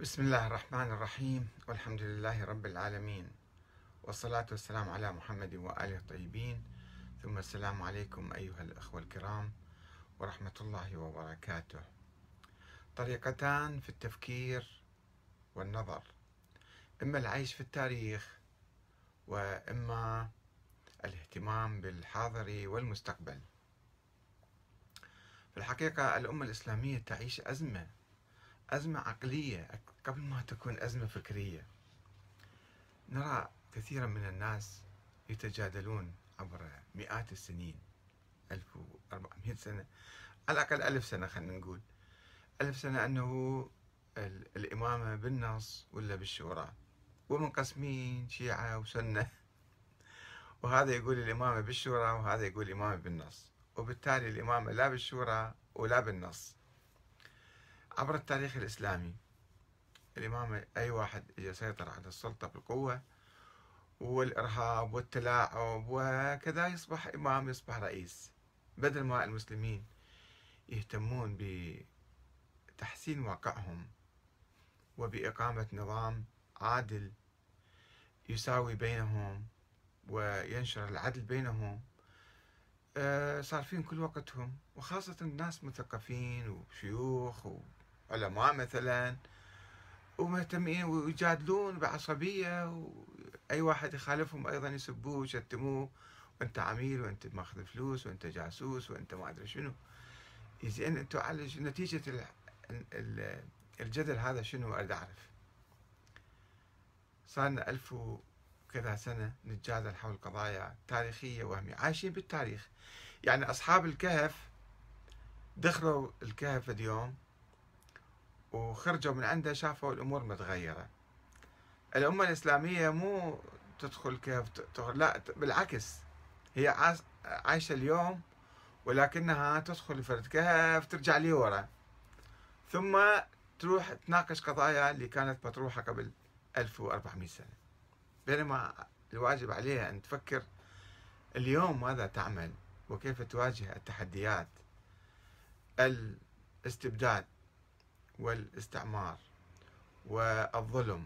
بسم الله الرحمن الرحيم والحمد لله رب العالمين والصلاة والسلام على محمد وآله الطيبين ثم السلام عليكم أيها الأخوة الكرام ورحمة الله وبركاته طريقتان في التفكير والنظر إما العيش في التاريخ وإما الاهتمام بالحاضر والمستقبل في الحقيقة الأمة الإسلامية تعيش أزمة أزمة عقلية قبل ما تكون أزمة فكرية نرى كثيرا من الناس يتجادلون عبر مئات السنين ألف وأربعمائة سنة على الأقل ألف سنة خلينا نقول ألف سنة أنه الإمامة بالنص ولا بالشورى ومنقسمين شيعة وسنة وهذا يقول الإمامة بالشورى وهذا يقول الإمامة بالنص وبالتالي الإمامة لا بالشورى ولا بالنص عبر التاريخ الإسلامي الإمامة أي واحد يسيطر على السلطة بالقوة والإرهاب والتلاعب وكذا يصبح إمام يصبح رئيس بدل ما المسلمين يهتمون بتحسين واقعهم وبإقامة نظام عادل يساوي بينهم وينشر العدل بينهم آه، صارفين كل وقتهم وخاصة الناس مثقفين وشيوخ و علماء مثلا ومهتمين ويجادلون بعصبية وأي واحد يخالفهم أيضا يسبوه ويشتموه وأنت عميل وأنت ماخذ فلوس وأنت جاسوس وأنت ما أدري شنو زين تعالج نتيجة الجدل هذا شنو أريد أعرف صارنا ألف وكذا سنة نتجادل حول قضايا تاريخية وهمية عايشين بالتاريخ يعني أصحاب الكهف دخلوا الكهف اليوم وخرجوا من عنده شافوا الأمور متغيرة الأمة الإسلامية مو تدخل كيف تخرج لا بالعكس هي عايشة اليوم ولكنها تدخل فرد كهف ترجع لي ورا ثم تروح تناقش قضايا اللي كانت مطروحة قبل 1400 سنة بينما الواجب عليها أن تفكر اليوم ماذا تعمل وكيف تواجه التحديات الاستبداد والاستعمار والظلم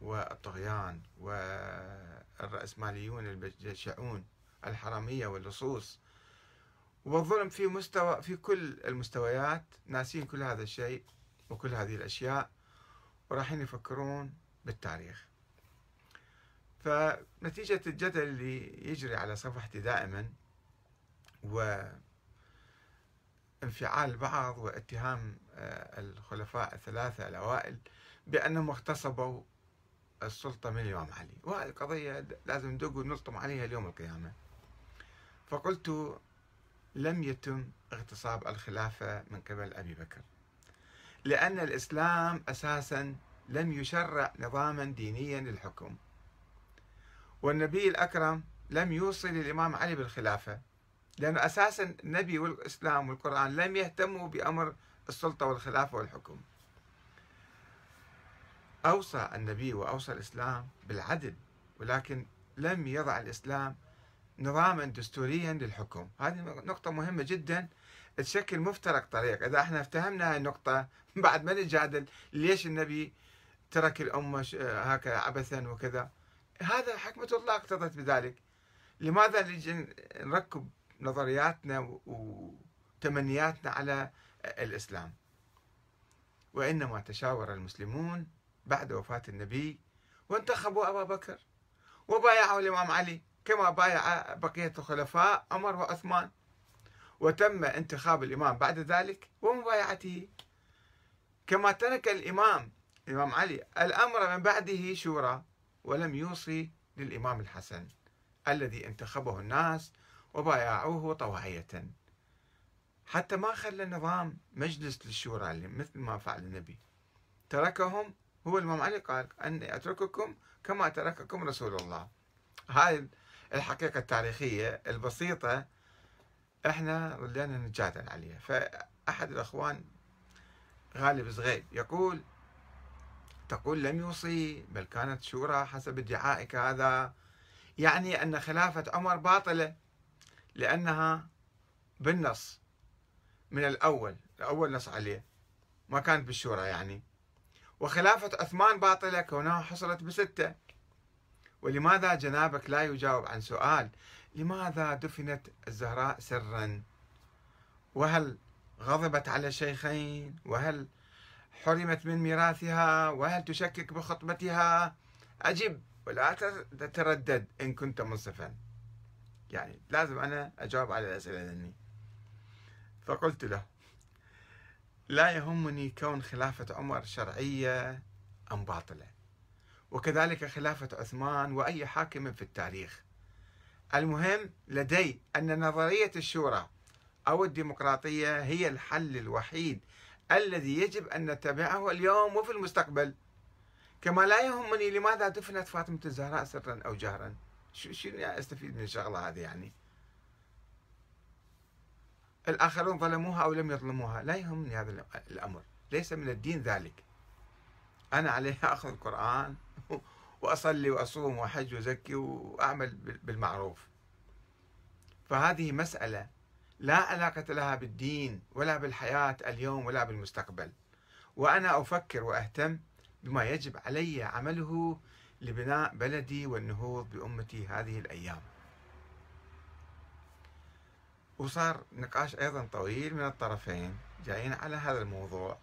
والطغيان والرأسماليون الجشعون الحرامية واللصوص والظلم في مستوى في كل المستويات ناسين كل هذا الشيء وكل هذه الأشياء وراحين يفكرون بالتاريخ فنتيجة الجدل اللي يجري على صفحتي دائما و انفعال بعض واتهام آه، الخلفاء الثلاثة الأوائل بأنهم اغتصبوا السلطة من الإمام علي وهذه القضية لازم ندق ونلطم عليها اليوم القيامة فقلت لم يتم اغتصاب الخلافة من قبل أبي بكر لأن الإسلام أساسا لم يشرع نظاما دينيا للحكم والنبي الأكرم لم يوصل الإمام علي بالخلافة لأنه أساسا النبي والإسلام والقرآن لم يهتموا بأمر السلطة والخلافة والحكم أوصى النبي وأوصى الإسلام بالعدل ولكن لم يضع الإسلام نظاما دستوريا للحكم هذه نقطة مهمة جدا تشكل مفترق طريق إذا احنا افتهمنا هاي النقطة بعد ما نجادل ليش النبي ترك الأمة هكذا عبثا وكذا هذا حكمة الله اقتضت بذلك لماذا نركب نظرياتنا وتمنياتنا على الإسلام وإنما تشاور المسلمون بعد وفاة النبي وانتخبوا أبا بكر وبايعوا الإمام علي كما بايع بقية الخلفاء عمر وعثمان وتم انتخاب الإمام بعد ذلك ومبايعته كما ترك الإمام الإمام علي الأمر من بعده شورى ولم يوصي للإمام الحسن الذي انتخبه الناس وبايعوه طواعية حتى ما خلى نظام مجلس للشورى مثل ما فعل النبي تركهم هو الإمام علي قال أني أترككم كما ترككم رسول الله هاي الحقيقة التاريخية البسيطة احنا ردينا نتجادل عليها فأحد الأخوان غالب صغير يقول تقول لم يوصي بل كانت شورى حسب ادعائك هذا يعني أن خلافة عمر باطلة لأنها بالنص من الأول الأول نص عليه ما كانت بالشورى يعني وخلافة عثمان باطلة كونها حصلت بستة ولماذا جنابك لا يجاوب عن سؤال لماذا دفنت الزهراء سرا وهل غضبت على الشيخين وهل حرمت من ميراثها وهل تشكك بخطبتها أجب ولا تتردد إن كنت منصفا يعني لازم أنا أجاوب على الأسئلة ذني فقلت له لا يهمني كون خلافة عمر شرعية أم باطلة وكذلك خلافة عثمان وأي حاكم في التاريخ المهم لدي أن نظرية الشورى أو الديمقراطية هي الحل الوحيد الذي يجب أن نتبعه اليوم وفي المستقبل كما لا يهمني لماذا دفنت فاطمة الزهراء سرا أو جهرا شو شنو يعني استفيد من الشغله هذه يعني الاخرون ظلموها او لم يظلموها لا يهمني هذا الامر ليس من الدين ذلك انا عليها اخذ القران واصلي واصوم واحج وزكي واعمل بالمعروف فهذه مساله لا علاقه لها بالدين ولا بالحياه اليوم ولا بالمستقبل وانا افكر واهتم بما يجب علي عمله لبناء بلدي والنهوض بأمتي هذه الأيام وصار نقاش أيضا طويل من الطرفين جايين على هذا الموضوع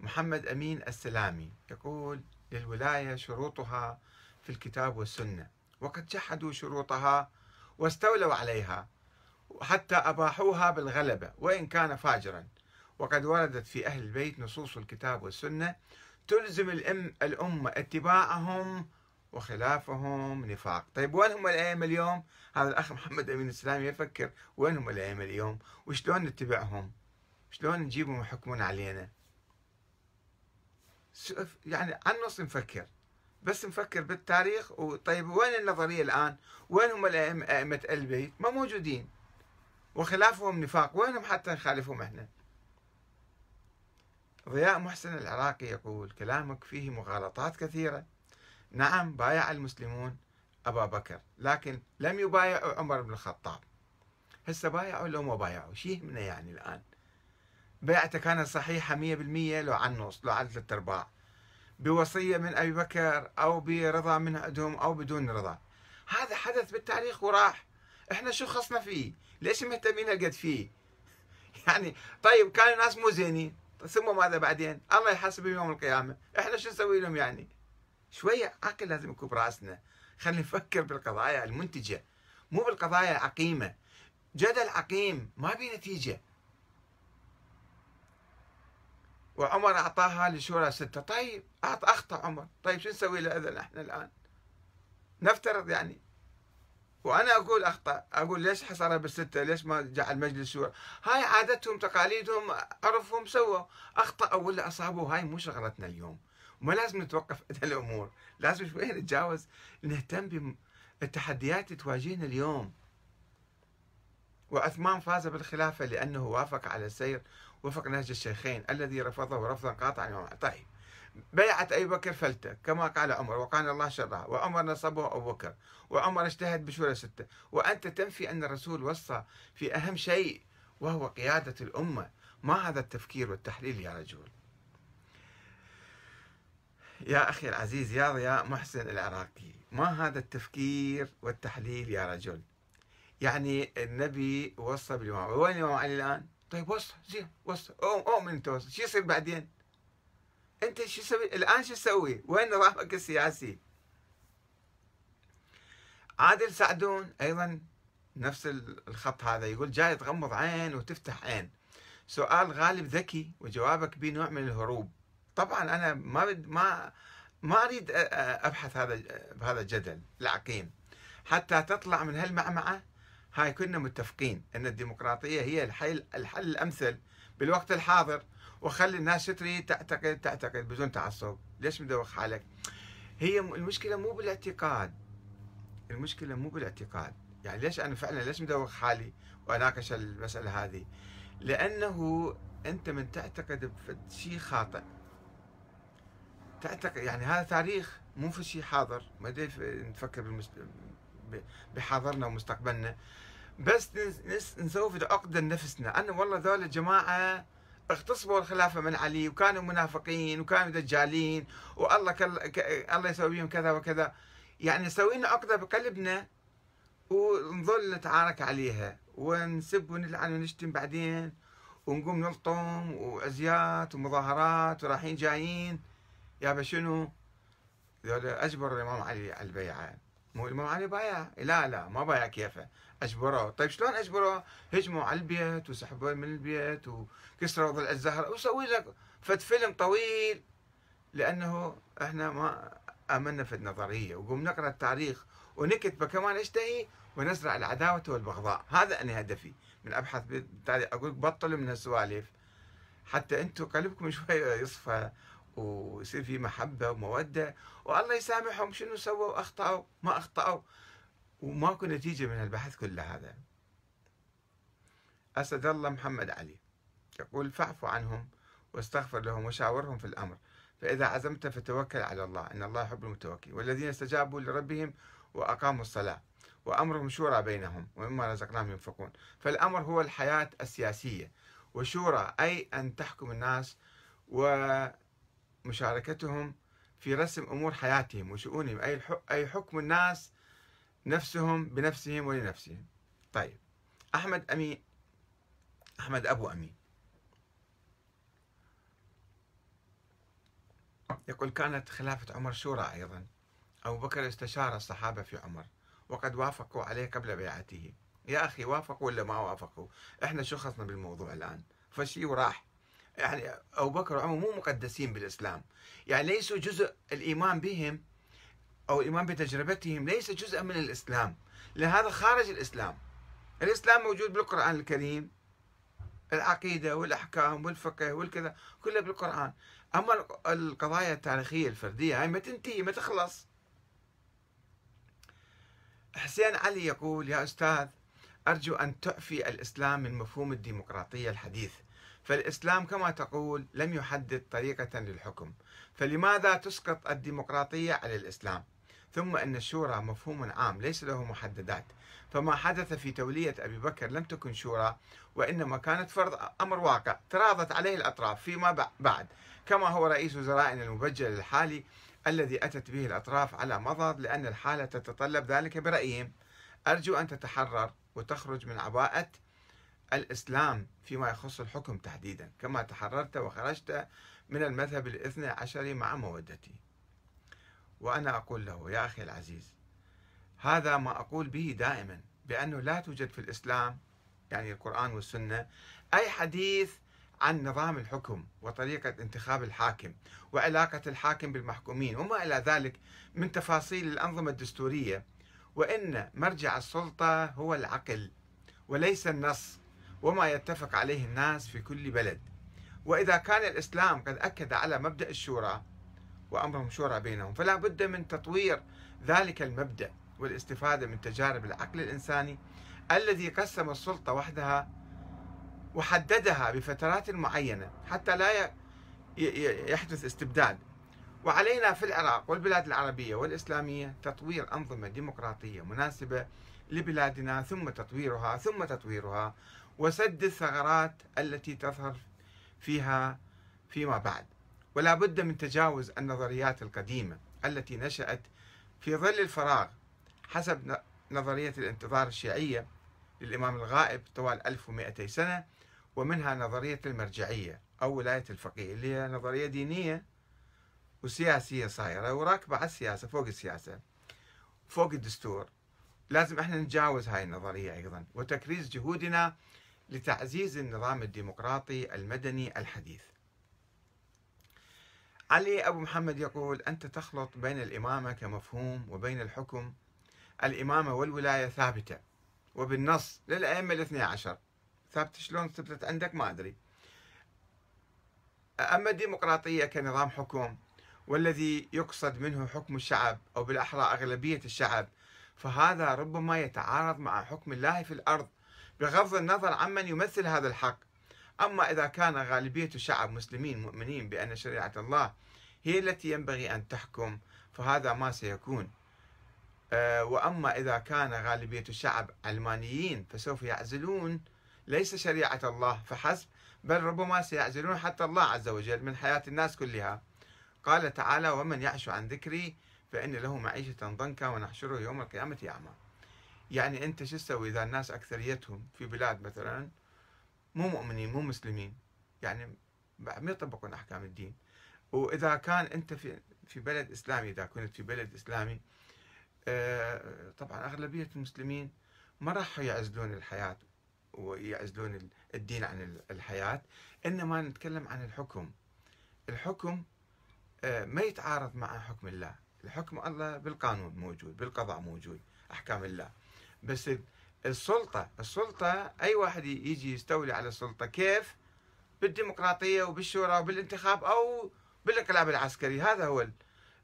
محمد أمين السلامي يقول للولاية شروطها في الكتاب والسنة وقد جحدوا شروطها واستولوا عليها حتى أباحوها بالغلبة وإن كان فاجرا وقد وردت في أهل البيت نصوص الكتاب والسنة تلزم الأم الأمة اتباعهم وخلافهم نفاق طيب وين هم الأئمة اليوم هذا الأخ محمد أمين السلامي يفكر وين هم الأئمة اليوم وشلون نتبعهم شلون نجيبهم يحكمون علينا يعني عن نص نفكر بس نفكر بالتاريخ وطيب وين النظرية الآن وين هم الأئمة أئمة البيت ما موجودين وخلافهم نفاق وينهم حتى نخالفهم احنا ضياء محسن العراقي يقول كلامك فيه مغالطات كثيرة نعم بايع المسلمون أبا بكر لكن لم يبايعوا عمر بن الخطاب هسه بايعوا لو ما بايعوا شيء يهمنا يعني الآن بيعته كانت صحيحة 100% لو عن نص لو عن ثلاث أرباع بوصية من أبي بكر أو برضا من عندهم أو بدون رضا هذا حدث بالتاريخ وراح احنا شو خصنا فيه ليش مهتمين هالقد فيه يعني طيب كانوا ناس مو زينين ثم ماذا بعدين الله يحاسبهم يوم القيامة احنا شو نسوي لهم يعني شوية عقل لازم يكون براسنا خلينا نفكر بالقضايا المنتجة مو بالقضايا العقيمة جدل عقيم ما بي نتيجة وعمر أعطاها لشورى ستة طيب أخطأ عمر طيب شو نسوي له إذا احنا الآن نفترض يعني وانا اقول اخطا اقول ليش حصرها بالسته ليش ما جعل مجلس شورى هاي عادتهم تقاليدهم عرفهم سووا اخطاوا ولا اصابوا هاي مو شغلتنا اليوم وما لازم نتوقف عند الامور لازم شويه نتجاوز نهتم بالتحديات اللي تواجهنا اليوم وعثمان فاز بالخلافه لانه وافق على السير وفق نهج الشيخين الذي رفضه رفضا قاطعا طيب بيعت أبي بكر فلتة كما قال عمر وقال الله شرها وعمر نصبه أبو بكر وعمر اجتهد بشورى ستة وأنت تنفي أن الرسول وصى في أهم شيء وهو قيادة الأمة ما هذا التفكير والتحليل يا رجل يا أخي العزيز يا ضياء محسن العراقي ما هذا التفكير والتحليل يا رجل يعني النبي وصى بالإمام وين الإمام علي الآن طيب وصى زين وصى أؤمن أنت وصى شو يصير بعدين انت شو سوي الان شو تسوي؟ وين نظامك السياسي؟ عادل سعدون ايضا نفس الخط هذا يقول جاي تغمض عين وتفتح عين سؤال غالب ذكي وجوابك به نوع من الهروب طبعا انا ما بد ما ما اريد ابحث هذا بهذا الجدل العقيم حتى تطلع من هالمعمعه هاي كنا متفقين ان الديمقراطيه هي الحل الحل الامثل بالوقت الحاضر وخلي الناس تريد تعتقد تعتقد بدون تعصب ليش مدوخ حالك هي المشكلة مو بالاعتقاد المشكلة مو بالاعتقاد يعني ليش أنا فعلا ليش مدوخ حالي وأناقش المسألة هذه لأنه أنت من تعتقد بشيء خاطئ تعتقد يعني هذا تاريخ مو في شيء حاضر ما نفكر بحاضرنا ومستقبلنا بس نسوي في عقدة لنفسنا أنا والله ذول الجماعة اغتصبوا الخلافة من علي وكانوا منافقين وكانوا دجالين والله كل... ك... الله يسوي بهم كذا وكذا يعني سوينا لنا عقدة بقلبنا ونظل نتعارك عليها ونسب ونلعن ونشتم بعدين ونقوم نلطم وازيات ومظاهرات ورايحين جايين يابا شنو؟ اجبر الامام علي على البيعه مو الامام علي بايع لا لا ما بايع كيفه اجبروه طيب شلون اجبروه هجموا على البيت وسحبوه من البيت وكسروا ضلع الزهر وسوي لك فد فيلم طويل لانه احنا ما امنا في النظريه وقوم نقرا التاريخ ونكتبه كما نشتهي ونزرع العداوه والبغضاء هذا انا هدفي من ابحث بالتالي اقول بطلوا من السوالف حتى انتم قلبكم شوي يصفى ويصير في محبة ومودة والله يسامحهم شنو سووا أخطأوا ما أخطأوا وماكو نتيجة من البحث كله هذا أسد الله محمد علي يقول فاعف عنهم واستغفر لهم وشاورهم في الأمر فإذا عزمت فتوكل على الله إن الله يحب المتوكل والذين استجابوا لربهم وأقاموا الصلاة وأمرهم شورى بينهم ومما رزقناهم ينفقون فالأمر هو الحياة السياسية وشورى أي أن تحكم الناس و مشاركتهم في رسم أمور حياتهم وشؤونهم أي, أي حكم الناس نفسهم بنفسهم ولنفسهم طيب أحمد أمين أحمد أبو أمين يقول كانت خلافة عمر شورى أيضا أبو بكر استشار الصحابة في عمر وقد وافقوا عليه قبل بيعته يا أخي وافقوا ولا ما وافقوا إحنا شو خصنا بالموضوع الآن فشي وراح يعني أبو بكر وعمر مو مقدسين بالإسلام يعني ليسوا جزء الإيمان بهم أو الإيمان بتجربتهم ليس جزءا من الإسلام لهذا خارج الإسلام الإسلام موجود بالقرآن الكريم العقيدة والأحكام والفقه والكذا كله بالقرآن أما القضايا التاريخية الفردية هاي ما تنتهي ما تخلص حسين علي يقول يا أستاذ أرجو أن تعفي الإسلام من مفهوم الديمقراطية الحديث فالإسلام كما تقول لم يحدد طريقة للحكم فلماذا تسقط الديمقراطية على الإسلام ثم أن الشورى مفهوم عام ليس له محددات فما حدث في تولية أبي بكر لم تكن شورى وإنما كانت فرض أمر واقع تراضت عليه الأطراف فيما بعد كما هو رئيس وزرائنا المبجل الحالي الذي أتت به الأطراف على مضض لأن الحالة تتطلب ذلك برأيهم أرجو أن تتحرر وتخرج من عباءة الإسلام فيما يخص الحكم تحديدا كما تحررت وخرجت من المذهب الاثنى عشري مع مودتي وأنا أقول له يا أخي العزيز هذا ما أقول به دائما بأنه لا توجد في الإسلام يعني القرآن والسنة أي حديث عن نظام الحكم وطريقة انتخاب الحاكم وعلاقة الحاكم بالمحكومين وما إلى ذلك من تفاصيل الأنظمة الدستورية وإن مرجع السلطة هو العقل وليس النص وما يتفق عليه الناس في كل بلد وإذا كان الإسلام قد أكد على مبدأ الشورى وأمرهم شورى بينهم فلا بد من تطوير ذلك المبدأ والاستفادة من تجارب العقل الإنساني الذي قسم السلطة وحدها وحددها بفترات معينة حتى لا يحدث استبداد وعلينا في العراق والبلاد العربية والإسلامية تطوير أنظمة ديمقراطية مناسبة لبلادنا ثم تطويرها ثم تطويرها وسد الثغرات التي تظهر فيها فيما بعد ولا بد من تجاوز النظريات القديمة التي نشأت في ظل الفراغ حسب نظرية الانتظار الشيعية للإمام الغائب طوال 1200 سنة ومنها نظرية المرجعية أو ولاية الفقيه اللي هي نظرية دينية وسياسية صايرة وراكبة على السياسة فوق السياسة فوق الدستور لازم احنا نتجاوز هاي النظرية أيضا وتكريس جهودنا لتعزيز النظام الديمقراطي المدني الحديث. علي أبو محمد يقول أنت تخلط بين الإمامة كمفهوم وبين الحكم الإمامة والولاية ثابتة وبالنص للأئمة الاثنى عشر ثابتة شلون ثبتت عندك ما أدري أما الديمقراطية كنظام حكم والذي يقصد منه حكم الشعب أو بالأحرى أغلبية الشعب فهذا ربما يتعارض مع حكم الله في الأرض بغض النظر عمن يمثل هذا الحق أما إذا كان غالبية الشعب مسلمين مؤمنين بأن شريعة الله هي التي ينبغي أن تحكم فهذا ما سيكون آه، وأما إذا كان غالبية الشعب علمانيين فسوف يعزلون ليس شريعة الله فحسب بل ربما سيعزلون حتى الله عز وجل من حياة الناس كلها قال تعالى ومن يعش عن ذكري فإن له معيشة ضنكا ونحشره يوم القيامة أعمى يعني انت شو تسوي اذا الناس اكثريتهم في بلاد مثلا مو مؤمنين مو مسلمين يعني ما يطبقون احكام الدين واذا كان انت في في بلد اسلامي اذا كنت في بلد اسلامي آه، طبعا اغلبيه المسلمين ما راح يعزلون الحياه ويعزلون الدين عن الحياه انما نتكلم عن الحكم الحكم آه، ما يتعارض مع حكم الله الحكم الله بالقانون موجود بالقضاء موجود احكام الله بس السلطة السلطة أي واحد يجي يستولي على السلطة كيف بالديمقراطية وبالشورى وبالانتخاب أو بالانقلاب العسكري هذا هو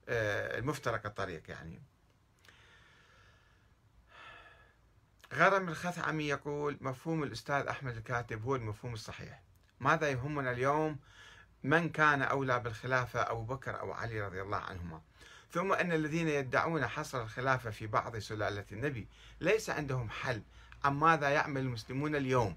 آه، المفترق الطريق يعني غرم الخثعمي يقول مفهوم الأستاذ أحمد الكاتب هو المفهوم الصحيح ماذا يهمنا اليوم من كان أولى بالخلافة أبو بكر أو علي رضي الله عنهما ثم أن الذين يدعون حصر الخلافة في بعض سلالة النبي ليس عندهم حل عن ماذا يعمل المسلمون اليوم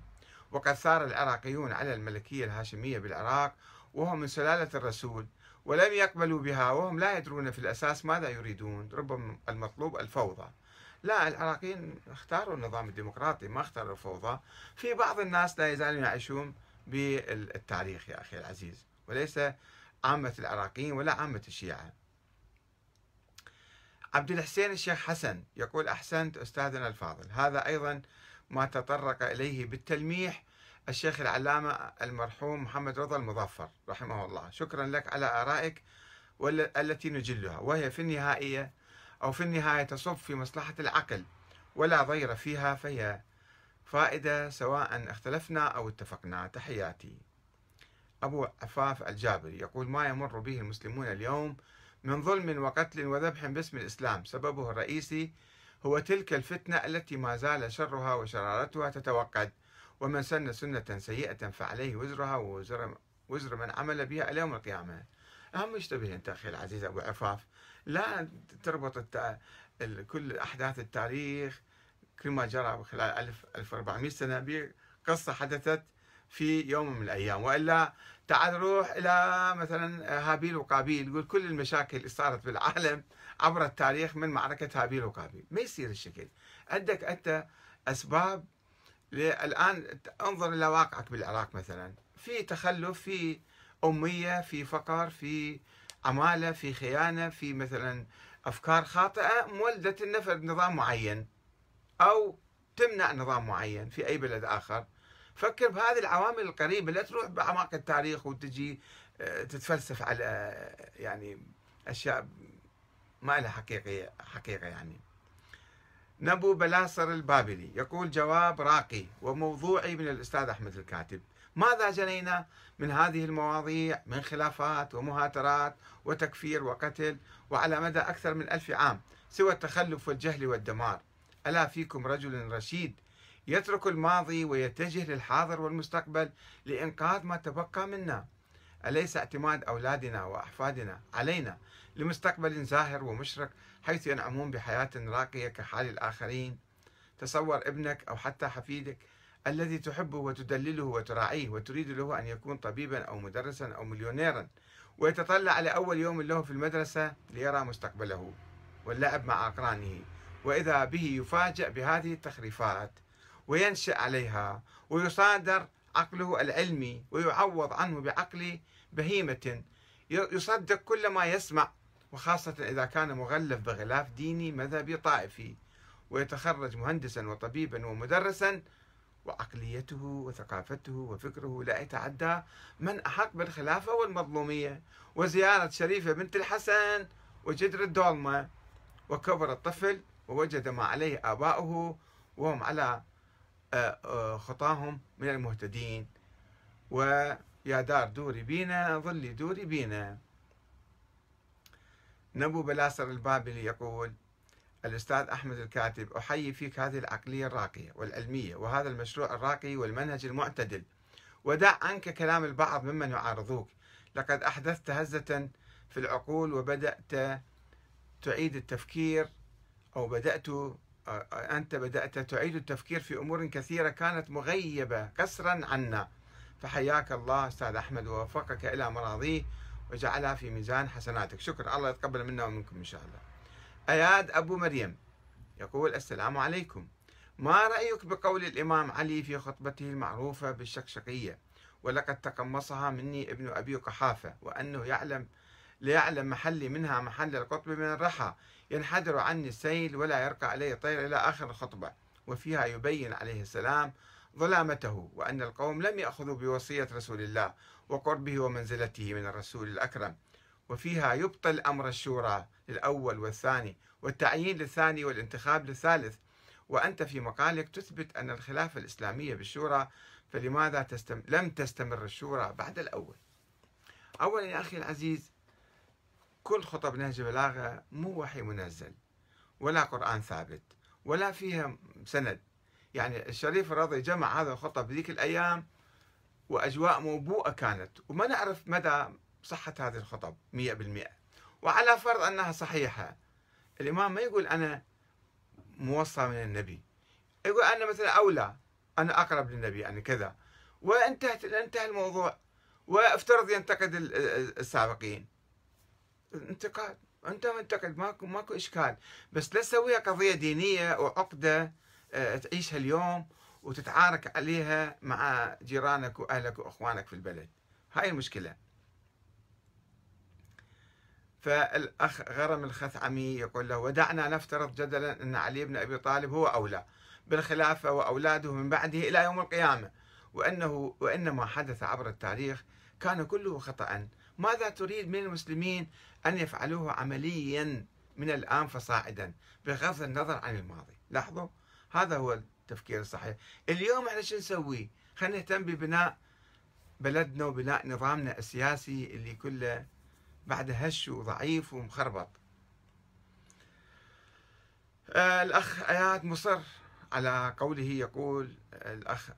وقد ثار العراقيون على الملكية الهاشمية بالعراق وهم من سلالة الرسول ولم يقبلوا بها وهم لا يدرون في الأساس ماذا يريدون ربما المطلوب الفوضى لا العراقيين اختاروا النظام الديمقراطي ما اختاروا الفوضى في بعض الناس لا يزالون يعيشون بالتاريخ يا أخي العزيز وليس عامة العراقيين ولا عامة الشيعة عبد الحسين الشيخ حسن يقول أحسنت أستاذنا الفاضل هذا أيضا ما تطرق إليه بالتلميح الشيخ العلامة المرحوم محمد رضا المظفر رحمه الله شكرا لك على آرائك التي نجلها وهي في النهائية أو في النهاية تصب في مصلحة العقل ولا ضير فيها فهي فائدة سواء اختلفنا أو اتفقنا تحياتي أبو عفاف الجابري يقول ما يمر به المسلمون اليوم من ظلم وقتل وذبح باسم الإسلام سببه الرئيسي هو تلك الفتنة التي ما زال شرها وشرارتها تتوقد ومن سن سنة سيئة فعليه وزرها ووزر وزر من عمل بها إلى يوم القيامة أهم اشتبه أنت أخي العزيز أبو عفاف لا تربط الت... كل أحداث التاريخ كل ما جرى خلال 1400 سنة بقصة حدثت في يوم من الأيام وإلا تعال روح الى مثلا هابيل وقابيل يقول كل المشاكل اللي صارت بالعالم عبر التاريخ من معركه هابيل وقابيل ما يصير الشكل عندك انت اسباب الان انظر الى واقعك بالعراق مثلا في تخلف في اميه في فقر في عماله في خيانه في مثلا افكار خاطئه مولده النفر نظام معين او تمنع نظام معين في اي بلد اخر فكر بهذه العوامل القريبه لا تروح باعماق التاريخ وتجي آه، تتفلسف على آه، يعني اشياء ما لها حقيقه حقيقه يعني نبو بلاصر البابلي يقول جواب راقي وموضوعي من الاستاذ احمد الكاتب ماذا جنينا من هذه المواضيع من خلافات ومهاترات وتكفير وقتل وعلى مدى اكثر من الف عام سوى التخلف والجهل والدمار الا فيكم رجل رشيد يترك الماضي ويتجه للحاضر والمستقبل لإنقاذ ما تبقى منا أليس اعتماد أولادنا وأحفادنا علينا لمستقبل زاهر ومشرق حيث ينعمون بحياة راقية كحال الآخرين تصور ابنك أو حتى حفيدك الذي تحبه وتدلله وتراعيه وتريد له أن يكون طبيبا أو مدرسا أو مليونيرا ويتطلع لأول يوم له في المدرسة ليرى مستقبله واللعب مع أقرانه وإذا به يفاجأ بهذه التخريفات وينشأ عليها ويصادر عقله العلمي ويعوض عنه بعقل بهيمة يصدق كل ما يسمع وخاصة إذا كان مغلف بغلاف ديني مذهبي طائفي ويتخرج مهندسا وطبيبا ومدرسا وعقليته وثقافته وفكره لا يتعدى من أحق بالخلافة والمظلومية وزيارة شريفة بنت الحسن وجدر الدولمة وكبر الطفل ووجد ما عليه آباؤه وهم على آه، آه، خطاهم من المهتدين ويا دار دوري بينا ظلي دوري بينا نبو بلاسر البابلي يقول الأستاذ أحمد الكاتب أحيي فيك هذه العقلية الراقية والعلمية وهذا المشروع الراقي والمنهج المعتدل ودع عنك كلام البعض ممن يعارضوك لقد أحدثت هزة في العقول وبدأت تعيد التفكير أو بدأت أنت بدأت تعيد التفكير في أمور كثيرة كانت مغيبة كسرا عنا فحياك الله أستاذ أحمد ووفقك إلى مراضيه وجعلها في ميزان حسناتك شكرا الله يتقبل منا ومنكم إن شاء الله أياد أبو مريم يقول السلام عليكم ما رأيك بقول الإمام علي في خطبته المعروفة بالشقشقية ولقد تقمصها مني ابن أبي قحافة وأنه يعلم ليعلم محلي منها محل القطب من الرحى ينحدر عني السيل ولا يرقى علي طير إلى آخر الخطبة وفيها يبين عليه السلام ظلامته وأن القوم لم يأخذوا بوصية رسول الله وقربه ومنزلته من الرسول الأكرم وفيها يبطل أمر الشورى للأول والثاني والتعيين للثاني والانتخاب للثالث وأنت في مقالك تثبت أن الخلافة الإسلامية بالشورى فلماذا تستم... لم تستمر الشورى بعد الأول أولا يا أخي العزيز كل خطب نهج البلاغة مو وحي منزل ولا قرآن ثابت ولا فيها سند يعني الشريف الرضي جمع هذا الخطب ذيك الأيام وأجواء موبوءة كانت وما نعرف مدى صحة هذه الخطب 100% وعلى فرض أنها صحيحة الإمام ما يقول أنا موصى من النبي يقول أنا مثلا أولى أنا أقرب للنبي أنا كذا وانتهت انتهى الموضوع وافترض ينتقد السابقين انتقاد انت منتقد ماكو ماكو اشكال بس لا تسويها قضيه دينيه وعقده آه، تعيشها اليوم وتتعارك عليها مع جيرانك واهلك واخوانك في البلد هاي المشكله فالاخ غرم الخثعمي يقول له ودعنا نفترض جدلا ان علي بن ابي طالب هو اولى بالخلافه واولاده من بعده الى يوم القيامه وانه وان ما حدث عبر التاريخ كان كله خطأ ماذا تريد من المسلمين أن يفعلوه عمليا من الآن فصاعدا بغض النظر عن الماضي لاحظوا هذا هو التفكير الصحيح اليوم احنا شو نسوي خلينا نهتم ببناء بلدنا وبناء نظامنا السياسي اللي كله بعد هش وضعيف ومخربط آه، الأخ اياد مصر على قوله يقول آه، الأخ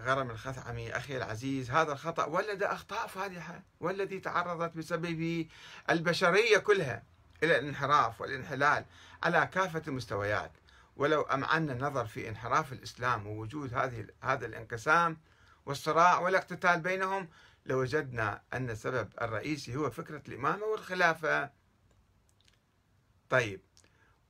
غرم الخثعمي أخي العزيز هذا الخطأ ولد أخطاء فادحة والتي تعرضت بسببه البشرية كلها إلى الانحراف والانحلال على كافة المستويات ولو أمعنا النظر في انحراف الإسلام ووجود هذه هذا الانقسام والصراع والاقتتال بينهم لوجدنا أن السبب الرئيسي هو فكرة الإمامة والخلافة طيب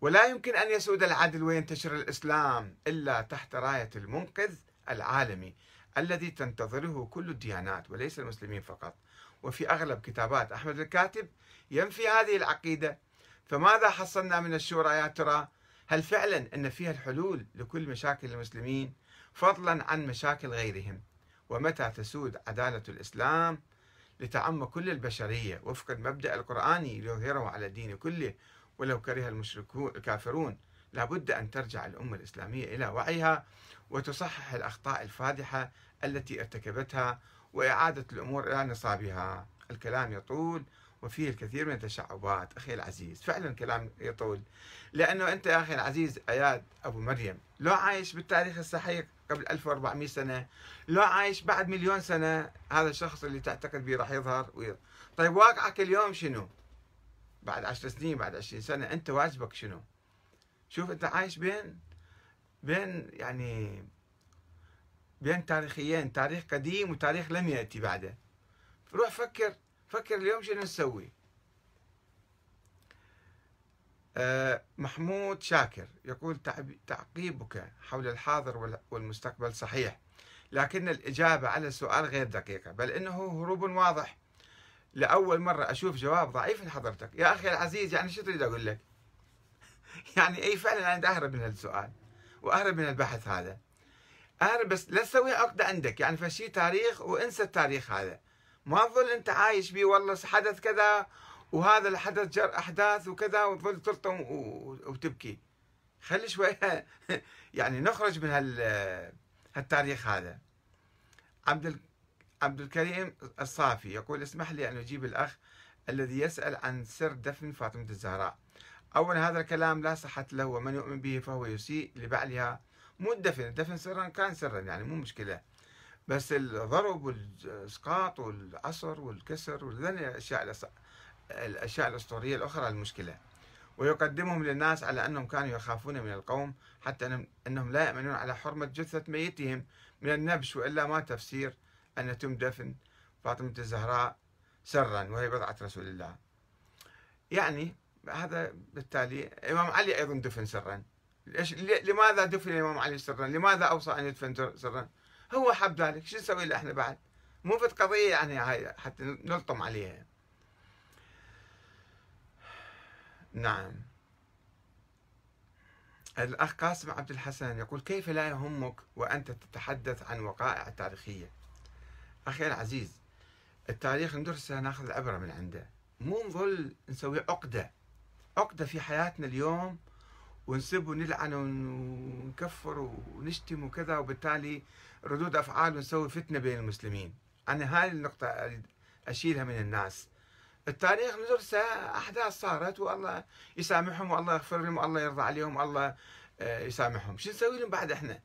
ولا يمكن أن يسود العدل وينتشر الإسلام إلا تحت راية المنقذ العالمي الذي تنتظره كل الديانات وليس المسلمين فقط وفي أغلب كتابات أحمد الكاتب ينفي هذه العقيدة فماذا حصلنا من الشورى يا ترى؟ هل فعلا أن فيها الحلول لكل مشاكل المسلمين فضلا عن مشاكل غيرهم؟ ومتى تسود عدالة الإسلام لتعم كل البشرية وفق المبدأ القرآني ليظهره على الدين كله ولو كره المشركون الكافرون لابد أن ترجع الأمة الإسلامية إلى وعيها وتصحح الأخطاء الفادحة التي ارتكبتها وإعادة الأمور إلى نصابها الكلام يطول وفيه الكثير من التشعبات أخي العزيز فعلا كلام يطول لأنه أنت يا أخي العزيز أياد أبو مريم لو عايش بالتاريخ الصحيح قبل 1400 سنة لو عايش بعد مليون سنة هذا الشخص اللي تعتقد به راح يظهر ويظهر. طيب واقعك اليوم شنو بعد 10 سنين بعد 20 سنة أنت واجبك شنو شوف انت عايش بين بين يعني بين تاريخيين تاريخ قديم وتاريخ لم يأتي بعده روح فكر فكر اليوم شنو نسوي آه، محمود شاكر يقول تعقيبك حول الحاضر والمستقبل صحيح لكن الإجابة على السؤال غير دقيقة بل إنه هروب واضح لأول مرة أشوف جواب ضعيف لحضرتك يا أخي العزيز يعني شو تريد أقول لك يعني اي فعلا انا اهرب من السؤال واهرب من البحث هذا اهرب بس لا تسوي عقده عندك يعني فشي تاريخ وانسى التاريخ هذا ما تظل انت عايش بيه والله حدث كذا وهذا الحدث جر احداث وكذا وتظل تلطم وتبكي خلي شويه يعني نخرج من هال هالتاريخ هذا عبد عبد الكريم الصافي يقول اسمح لي ان اجيب الاخ الذي يسال عن سر دفن فاطمه الزهراء أولا هذا الكلام لا صحة له ومن يؤمن به فهو يسيء لبعلها مو الدفن الدفن سرا كان سرا يعني مو مشكلة بس الضرب والإسقاط والعصر والكسر وذن الأشياء الأشياء الأسطورية الأخرى المشكلة ويقدمهم للناس على أنهم كانوا يخافون من القوم حتى أنهم لا يأمنون على حرمة جثة ميتهم من النبش وإلا ما تفسير أن يتم دفن فاطمة الزهراء سرا وهي بضعة رسول الله يعني هذا بالتالي إمام علي أيضا دفن سرا ليش لماذا دفن الإمام علي سرا لماذا أوصى أن يدفن سرا هو حب ذلك شو نسوي له إحنا بعد مو في قضية يعني هاي حتى نلطم عليها نعم الأخ قاسم عبد الحسن يقول كيف لا يهمك وأنت تتحدث عن وقائع تاريخية أخي العزيز التاريخ ندرسه ناخذ العبرة من عنده مو نظل نسوي عقدة عقدة في حياتنا اليوم ونسب ونلعن ونكفر ونشتم وكذا وبالتالي ردود أفعال ونسوي فتنة بين المسلمين أنا هاي النقطة أريد أشيلها من الناس التاريخ ندرسه أحداث صارت والله يسامحهم والله يغفر لهم والله يرضى عليهم والله آه، يسامحهم شو نسوي لهم بعد احنا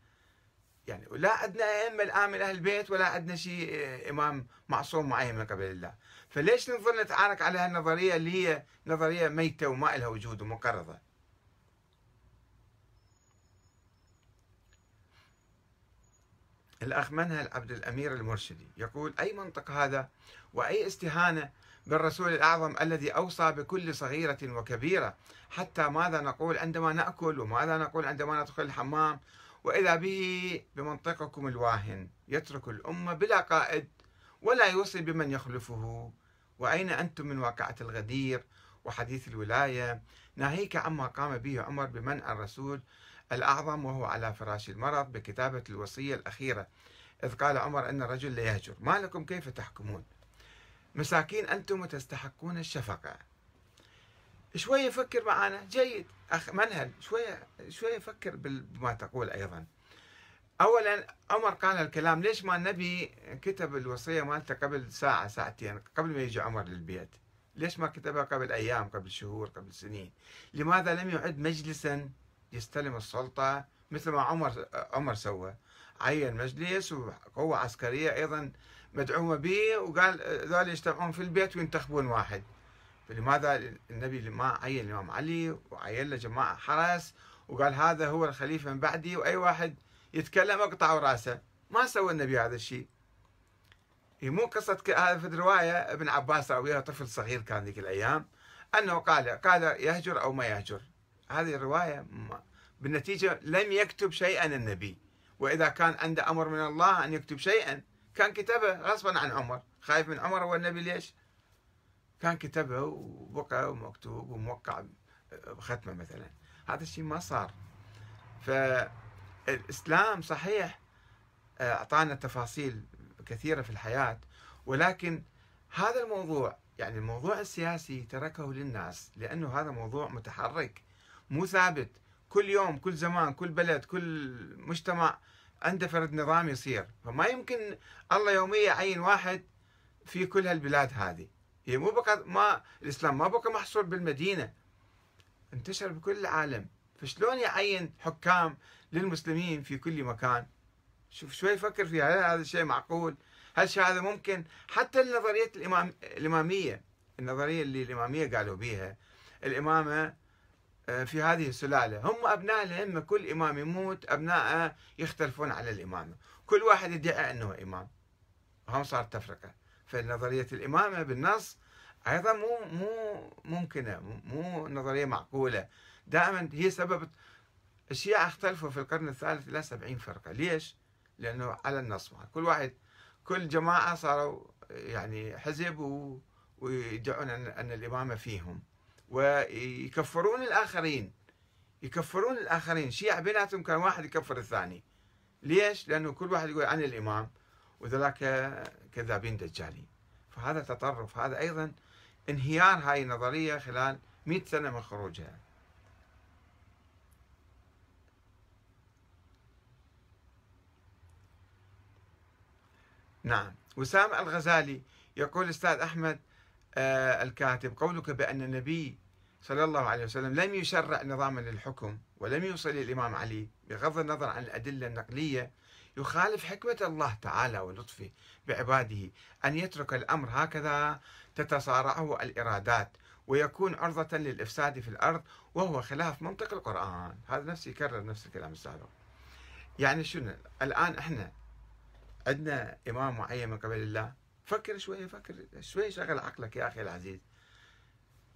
يعني لا عندنا ائمه الان من اهل البيت ولا عندنا شيء آه، امام معصوم معين من قبل الله فليش نظل نتعارك على هالنظريه اللي هي نظريه ميته وما لها وجود ومنقرضه الأخ منهل عبد الأمير المرشدي يقول أي منطق هذا وأي استهانة بالرسول الأعظم الذي أوصى بكل صغيرة وكبيرة حتى ماذا نقول عندما نأكل وماذا نقول عندما ندخل الحمام وإذا به بمنطقكم الواهن يترك الأمة بلا قائد ولا يوصي بمن يخلفه وأين أنتم من واقعة الغدير وحديث الولاية ناهيك عما قام به عمر بمنع الرسول الأعظم وهو على فراش المرض بكتابة الوصية الأخيرة إذ قال عمر أن الرجل ليهجر ما لكم كيف تحكمون مساكين أنتم وتستحقون الشفقة شوية فكر معنا جيد أخ منهل شوية شوية فكر بما تقول أيضا أولا عمر قال الكلام ليش ما النبي كتب الوصية مالته قبل ساعة ساعتين قبل ما يجي عمر للبيت ليش ما كتبها قبل أيام قبل شهور قبل سنين لماذا لم يعد مجلسا يستلم السلطة مثل ما عمر عمر سوى عين مجلس وقوة عسكرية أيضا مدعومة به وقال ذول يجتمعون في البيت وينتخبون واحد فلماذا النبي ما عين الإمام علي وعين له جماعة حرس وقال هذا هو الخليفة من بعدي وأي واحد يتكلم أقطعوا رأسه ما سوى النبي هذا الشيء هي مو قصة هذا في الرواية ابن عباس راويها طفل صغير كان ذيك الأيام أنه قال قال يهجر أو ما يهجر هذه الرواية بالنتيجة لم يكتب شيئا النبي وإذا كان عنده أمر من الله أن يكتب شيئا كان كتبه غصبا عن عمر خايف من عمر هو النبي ليش كان كتبها وبقى ومكتوب وموقع بختمه آه، مثلا هذا الشيء ما صار فالاسلام صحيح آه، اعطانا تفاصيل كثيره في الحياه ولكن هذا الموضوع يعني الموضوع السياسي تركه للناس لانه هذا موضوع متحرك مو ثابت كل يوم كل زمان كل بلد كل مجتمع عنده فرد نظام يصير فما يمكن الله يوميا يعين واحد في كل هالبلاد هذه هي مو بقى ما الاسلام ما بقى محصور بالمدينه انتشر بكل العالم فشلون يعين حكام للمسلمين في كل مكان شوف شوي فكر فيها هل هذا الشيء معقول هل شيء هذا ممكن حتى النظرية الإمام الإمامية النظرية اللي الإمامية قالوا بيها الإمامة آه، في هذه السلالة هم أبناء الأئمة كل إمام يموت أبناءه يختلفون على الإمامة كل واحد يدعي أنه إمام هم صارت تفرقة فنظرية الإمامة بالنص ايضا مو مو ممكنه مو نظريه معقوله دائما هي سبب الشيعة اختلفوا في القرن الثالث إلى 70 فرقة ليش؟ لأنه على مع كل واحد كل جماعة صاروا يعني حزب و... ويدعون أن... أن الإمامة فيهم ويكفرون الآخرين يكفرون الآخرين شيعة بيناتهم كان واحد يكفر الثاني ليش؟ لأنه كل واحد يقول أنا الإمام وذلك كذابين دجالين فهذا تطرف هذا أيضا انهيار هاي النظرية خلال 100 سنة من خروجها نعم وسام الغزالي يقول أستاذ أحمد آه الكاتب قولك بأن النبي صلى الله عليه وسلم لم يشرع نظاما للحكم ولم يوصل الإمام علي بغض النظر عن الأدلة النقلية يخالف حكمة الله تعالى ولطفه بعباده أن يترك الأمر هكذا تتصارعه الإرادات ويكون عرضة للإفساد في الأرض وهو خلاف منطق القرآن هذا نفس يكرر نفس الكلام السابق يعني شنو الآن إحنا عندنا إمام معين من قبل الله فكر شوية فكر شوية شغل عقلك يا أخي العزيز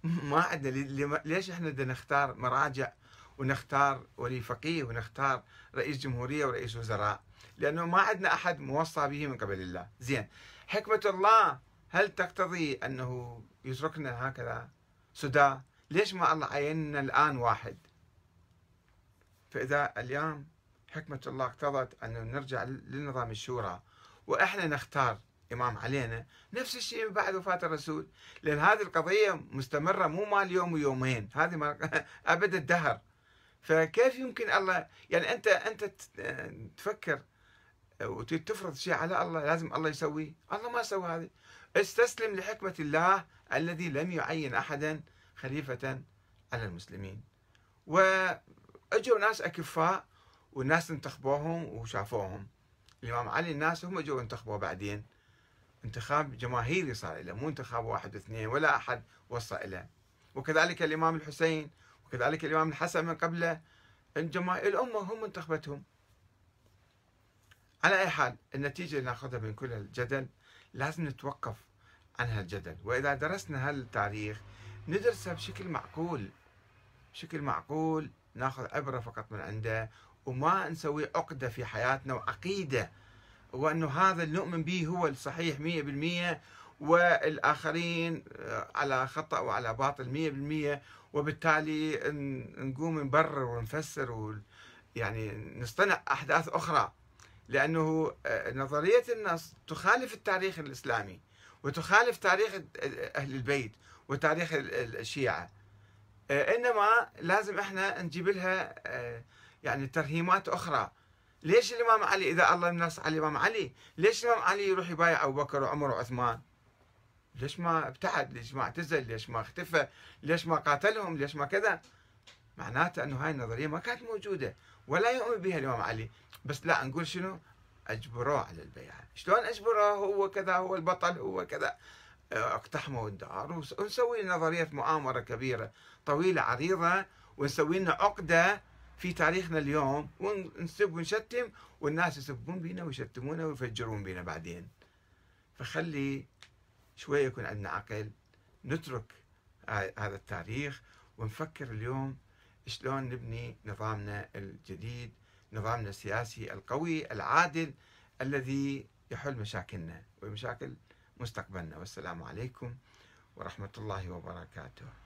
ما عندنا ليش إحنا بدنا نختار مراجع ونختار ولي فقيه ونختار رئيس جمهورية ورئيس وزراء لأنه ما عندنا أحد موصى به من قبل الله زين حكمة الله هل تقتضي أنه يتركنا هكذا سدى ليش ما الله عيننا الآن واحد فإذا اليوم حكمة الله اقتضت ان نرجع لنظام الشورى وإحنا نختار إمام علينا نفس الشيء بعد وفاة الرسول لأن هذه القضية مستمرة مو مال يوم ويومين هذه ما أبد الدهر فكيف يمكن الله يعني أنت أنت تفكر وتفرض شيء على الله لازم الله يسويه الله ما سوى هذه استسلم لحكمة الله الذي لم يعين أحدا خليفة على المسلمين وأجوا ناس أكفاء والناس انتخبوهم وشافوهم الإمام علي الناس هم أجوا انتخبوه بعدين انتخاب جماهيري صار له مو انتخاب واحد واثنين ولا أحد وصى له وكذلك الإمام الحسين وكذلك الإمام الحسن من قبله الجماهير الأمة هم انتخبتهم على أي حال النتيجة اللي ناخذها من كل الجدل لازم نتوقف عنها الجدل وإذا درسنا هالتاريخ ندرسه بشكل معقول بشكل معقول ناخذ عبرة فقط من عنده وما نسوي عقدة في حياتنا وعقيدة وأنه هذا اللي نؤمن به هو الصحيح مية بالمية والآخرين آه، على خطأ وعلى باطل مية بالمية وبالتالي نقوم نبرر ونفسر و يعني نصطنع أحداث أخرى لأنه آه، نظرية النص تخالف التاريخ الإسلامي وتخالف تاريخ أهل البيت وتاريخ الشيعة آه، إنما لازم إحنا نجيب لها آه، يعني ترهيمات أخرى ليش الإمام علي إذا الله الناس على الإمام علي ليش الإمام علي يروح يبايع أبو بكر وعمر وعثمان ليش ما ابتعد ليش ما اعتزل ليش ما اختفى ليش ما قاتلهم ليش ما كذا معناته أنه هاي النظرية ما كانت موجودة ولا يؤمن بها الإمام علي بس لا نقول شنو اجبروه على البيعه شلون اجبره هو كذا هو البطل هو كذا اقتحموا الدار ونسوي نظريه مؤامره كبيره طويله عريضه ونسوي لنا عقده في تاريخنا اليوم ونسب ونشتم والناس يسبون بينا ويشتمونا ويفجرون بينا بعدين فخلي شوية يكون عندنا عقل نترك هذا التاريخ ونفكر اليوم شلون نبني نظامنا الجديد نظامنا السياسي القوي العادل الذي يحل مشاكلنا ومشاكل مستقبلنا والسلام عليكم ورحمة الله وبركاته